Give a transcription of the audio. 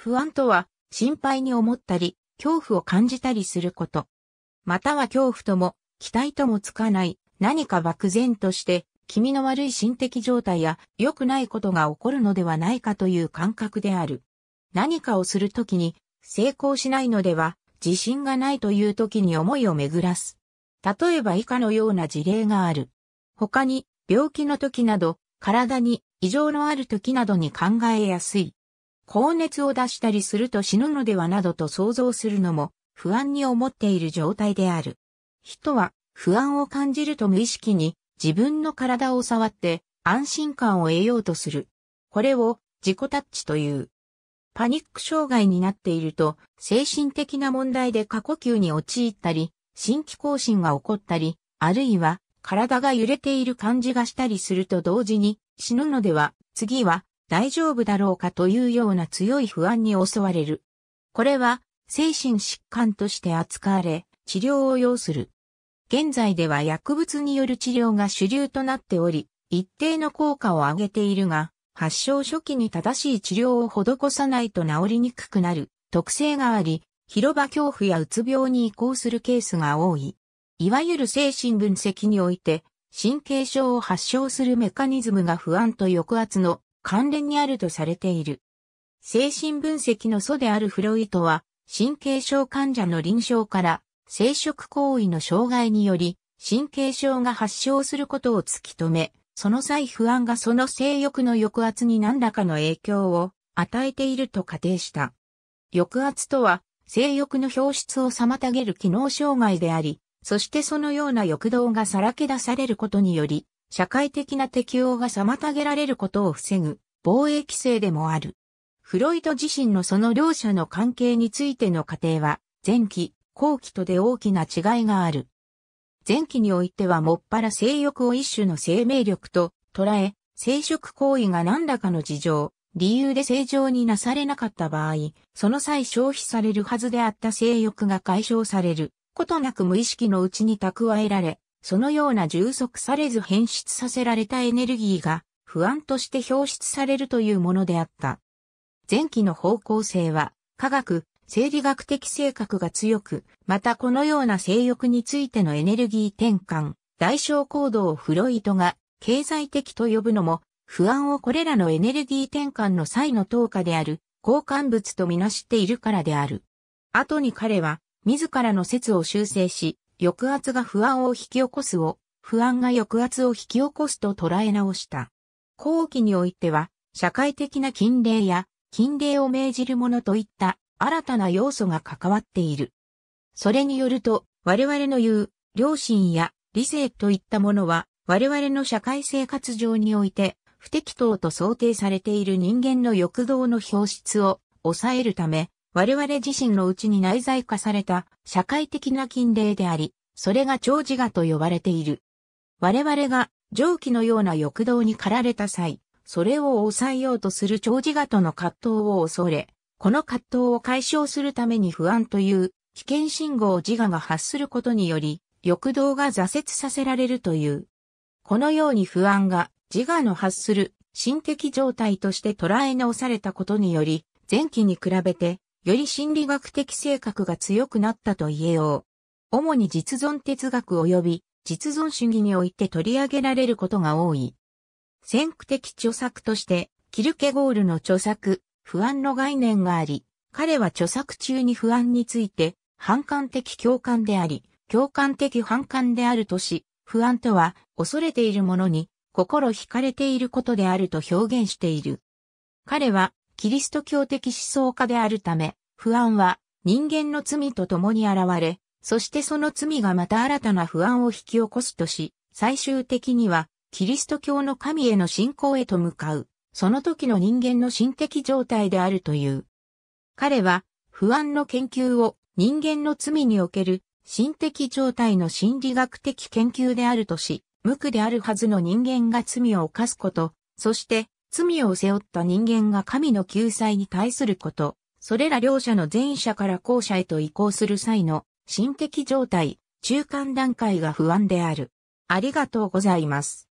不安とは、心配に思ったり、恐怖を感じたりすること。または恐怖とも、期待ともつかない、何か漠然として、気味の悪い心的状態や、良くないことが起こるのではないかという感覚である。何かをするときに、成功しないのでは、自信がないというときに思いを巡らす。例えば以下のような事例がある。他に、病気の時など、体に異常のある時などに考えやすい。高熱を出したりすると死ぬのではなどと想像するのも不安に思っている状態である。人は不安を感じると無意識に自分の体を触って安心感を得ようとする。これを自己タッチという。パニック障害になっていると精神的な問題で過呼吸に陥ったり、新規更新が起こったり、あるいは体が揺れている感じがしたりすると同時に死ぬのでは次は大丈夫だろうかというような強い不安に襲われる。これは精神疾患として扱われ治療を要する。現在では薬物による治療が主流となっており、一定の効果を上げているが、発症初期に正しい治療を施さないと治りにくくなる特性があり、広場恐怖やうつ病に移行するケースが多い。いわゆる精神分析において、神経症を発症するメカニズムが不安と抑圧の関連にあるとされている。精神分析の祖であるフロイトは、神経症患者の臨床から、生殖行為の障害により、神経症が発症することを突き止め、その際不安がその性欲の抑圧に何らかの影響を与えていると仮定した。抑圧とは、性欲の表出を妨げる機能障害であり、そしてそのような欲動がさらけ出されることにより、社会的な適応が妨げられることを防ぐ防衛規制でもある。フロイト自身のその両者の関係についての過程は、前期、後期とで大きな違いがある。前期においてはもっぱら性欲を一種の生命力と捉え、生殖行為が何らかの事情、理由で正常になされなかった場合、その際消費されるはずであった性欲が解消されることなく無意識のうちに蓄えられ、そのような充足されず変質させられたエネルギーが不安として表出されるというものであった。前期の方向性は、科学、生理学的性格が強く、またこのような性欲についてのエネルギー転換、代償行動をフロイトが経済的と呼ぶのも、不安をこれらのエネルギー転換の際の投下である、交換物とみなしているからである。後に彼は、自らの説を修正し、抑圧が不安を引き起こすを、不安が抑圧を引き起こすと捉え直した。後期においては、社会的な禁令や、禁令を命じるものといった新たな要素が関わっている。それによると、我々の言う、良心や理性といったものは、我々の社会生活上において、不適当と想定されている人間の欲望の表出を抑えるため、我々自身のうちに内在化された社会的な禁令であり、それが長自我と呼ばれている。我々が蒸気のような欲動に駆られた際、それを抑えようとする長自我との葛藤を恐れ、この葛藤を解消するために不安という危険信号を自我が発することにより、欲動が挫折させられるという。このように不安が自我の発する心的状態として捉え直されたことにより、前期に比べてより心理学的性格が強くなったと言えよう。主に実存哲学及び実存主義において取り上げられることが多い。先駆的著作として、キルケゴールの著作、不安の概念があり、彼は著作中に不安について、反感的共感であり、共感的反感であるとし、不安とは恐れているものに心惹かれていることであると表現している。彼はキリスト教的思想家であるため、不安は人間の罪と共に現れ、そしてその罪がまた新たな不安を引き起こすとし、最終的にはキリスト教の神への信仰へと向かう、その時の人間の心的状態であるという。彼は不安の研究を人間の罪における心的状態の心理学的研究であるとし、無垢であるはずの人間が罪を犯すこと、そして罪を背負った人間が神の救済に対すること、それら両者の前者から後者へと移行する際の心的状態、中間段階が不安である。ありがとうございます。